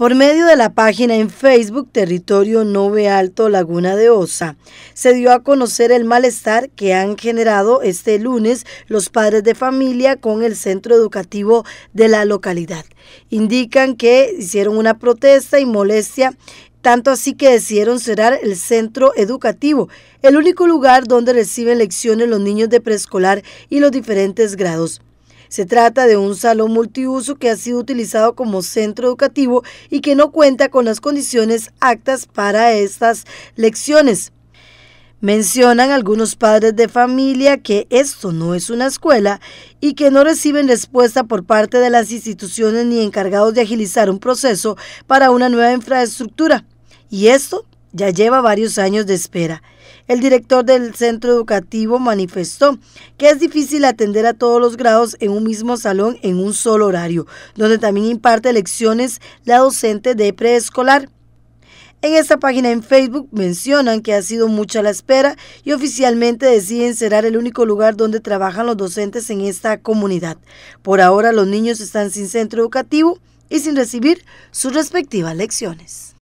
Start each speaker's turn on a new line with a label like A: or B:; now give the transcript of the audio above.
A: Por medio de la página en Facebook Territorio Nove Alto Laguna de Osa, se dio a conocer el malestar que han generado este lunes los padres de familia con el centro educativo de la localidad. Indican que hicieron una protesta y molestia tanto así que decidieron cerrar el centro educativo, el único lugar donde reciben lecciones los niños de preescolar y los diferentes grados. Se trata de un salón multiuso que ha sido utilizado como centro educativo y que no cuenta con las condiciones actas para estas lecciones. Mencionan algunos padres de familia que esto no es una escuela y que no reciben respuesta por parte de las instituciones ni encargados de agilizar un proceso para una nueva infraestructura. Y esto ya lleva varios años de espera. El director del centro educativo manifestó que es difícil atender a todos los grados en un mismo salón en un solo horario, donde también imparte lecciones la docente de preescolar. En esta página en Facebook mencionan que ha sido mucha la espera y oficialmente deciden cerrar el único lugar donde trabajan los docentes en esta comunidad. Por ahora los niños están sin centro educativo y sin recibir sus respectivas lecciones.